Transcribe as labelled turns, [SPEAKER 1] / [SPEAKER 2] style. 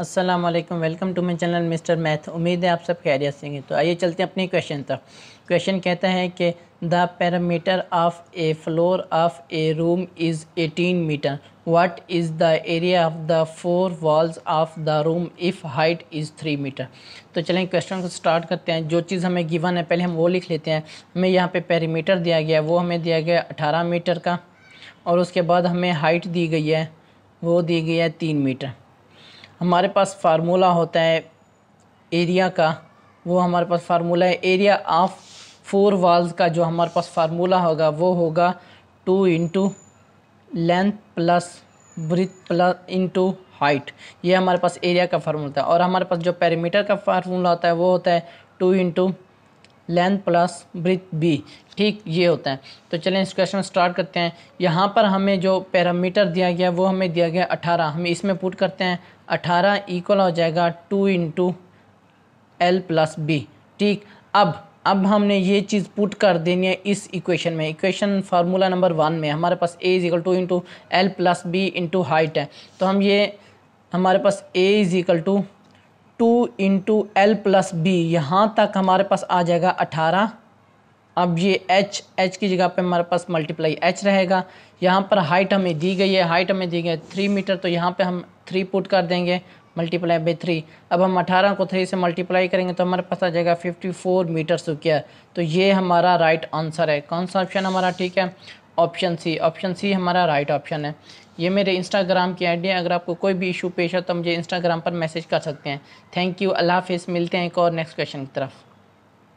[SPEAKER 1] Aslam welcome to my channel mister math उम्मीद है आप सब खैरियत से तो आइए चलते हैं अपने क्वेश्चन तक क्वेश्चन कहता है कि the parameter of a floor of a room is 18 metre what is the area of the four walls of the room if height is three metre तो चलें क्वेश्चन को स्टार्ट करते हैं जो चीज़ हमें गिवन है पहले हम वो लिख लेते हैं हमें यहाँ पे पैरामीटर दिया गया है वो हमें दिया गया अठारह मीटर का और उसके बाद हमें हाइट दी गई है वो दी गई है तीन मीटर हमारे पास फार्मूला होता है एरिया का वो हमारे पास फार्मूला है एरिया ऑफ फोर वाल्स का जो हमारे पास फार्मूला होगा वो होगा two into length plus breadth plus into height ये हमारे पास एरिया का फार्मूला होता है और हमारे पास जो पैरामीटर का फार्मूला होता है वो होता है two into length plus breadth B ठीक ये होता है तो चलें इस क्वेश्चन स्टार्ट करते हैं यहाँ पर हमें जो पैरामीटर दिया गया वो हमें दिया गया अठारह हम इसमें पुट करते हैं अठारह इक्वल हो जाएगा two into L plus B ठीक अब अब हमने ये चीज़ पुट कर देनी है इस इक्वेशन में इक्वेशन फार्मूला नंबर वन में हमारे पास A is equal to into L plus B into height है तो हम ये हमारे पास A is equal to two into L plus B यहाँ तक हमारे पास आ जाएगा अठारह अब ये एच एच की जगह पे हमारे पास मल्टीप्लाई एच रहेगा यहाँ पर हाइट हमें दी गई है हाइट हमें दी गई है थ्री मीटर तो यहाँ पे हम थ्री पुट कर देंगे मल्टीप्लाई बाई थ्री अब हम अठारह को थ्री से मल्टीप्लाई करेंगे तो हमारे पास आ जाएगा फिफ्टी फोर मीटर स्क्र तो ये हमारा राइट आंसर है कौन सा ऑप्शन हमारा ठीक है ऑप्शन सी ऑप्शन सी हमारा राइट ऑप्शन है ये मेरे इंस्टाग्राम की आईडी है अगर आपको कोई भी इशू पेश हो तो मुझे इंस्टाग्राम पर मैसेज कर सकते हैं थैंक यू अल्लाह हाफिज़ मिलते हैं एक और नेक्स्ट क्वेश्चन की तरफ